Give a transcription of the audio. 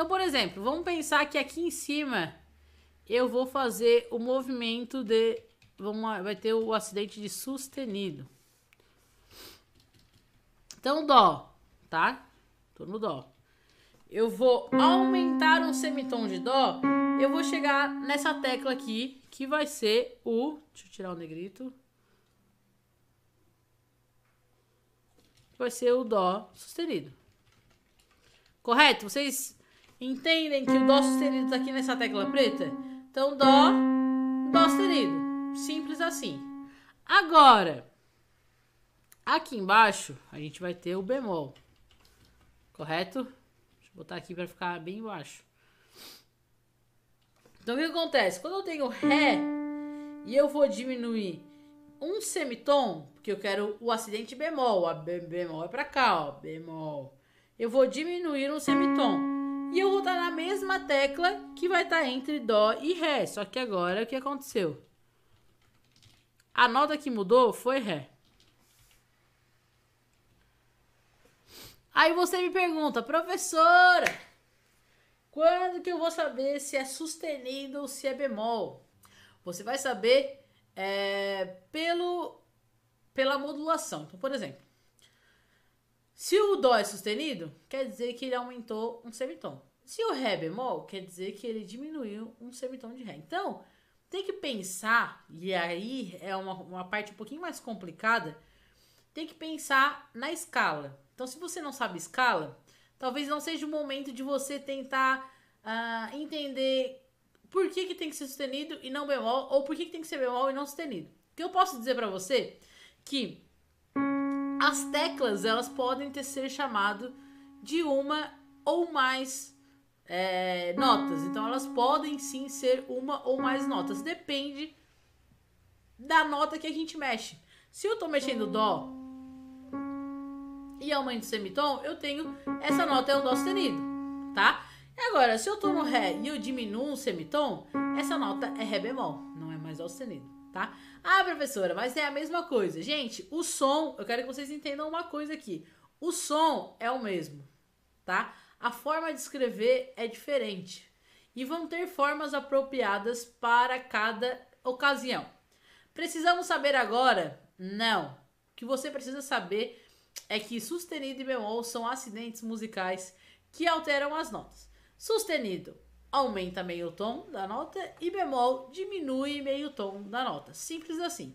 Então, por exemplo, vamos pensar que aqui em cima eu vou fazer o movimento de. Vamos, vai ter o acidente de sustenido. Então, dó, tá? Tô no dó. Eu vou aumentar um semitom de dó. Eu vou chegar nessa tecla aqui, que vai ser o. Deixa eu tirar o negrito. Vai ser o dó sustenido. Correto? Vocês Entendem que o Dó sustenido está aqui nessa tecla preta? Então, Dó, Dó sustenido. Simples assim. Agora, aqui embaixo, a gente vai ter o bemol. Correto? Deixa eu botar aqui para ficar bem embaixo. Então, o que acontece? Quando eu tenho Ré e eu vou diminuir um semitom, porque eu quero o acidente bemol, a bemol é para cá, ó, bemol. Eu vou diminuir um semitom. E eu vou estar tá na mesma tecla que vai estar tá entre Dó e Ré. Só que agora o que aconteceu? A nota que mudou foi Ré. Aí você me pergunta, professora, quando que eu vou saber se é sustenido ou se é bemol? Você vai saber é, pelo, pela modulação. Então, por exemplo, se o Dó é sustenido, quer dizer que ele aumentou um semitom. Se o Ré é bemol, quer dizer que ele diminuiu um semitom de Ré. Então, tem que pensar, e aí é uma, uma parte um pouquinho mais complicada, tem que pensar na escala. Então, se você não sabe escala, talvez não seja o momento de você tentar uh, entender por que, que tem que ser sustenido e não bemol, ou por que, que tem que ser bemol e não sustenido. O que eu posso dizer para você que as teclas elas podem ter ser chamado de uma ou mais é, notas. Então elas podem sim ser uma ou mais notas. Depende da nota que a gente mexe. Se eu estou mexendo dó e é aumento semitom, eu tenho essa nota é um dó sustenido, tá? Agora, se eu estou no ré e eu diminuo um semitom, essa nota é ré bemol, não é mais dó sustenido tá? Ah, professora, mas é a mesma coisa. Gente, o som, eu quero que vocês entendam uma coisa aqui. O som é o mesmo, tá? A forma de escrever é diferente. E vão ter formas apropriadas para cada ocasião. Precisamos saber agora? Não. O que você precisa saber é que sustenido e bemol são acidentes musicais que alteram as notas. Sustenido aumenta meio tom da nota e bemol diminui meio tom da nota. Simples assim.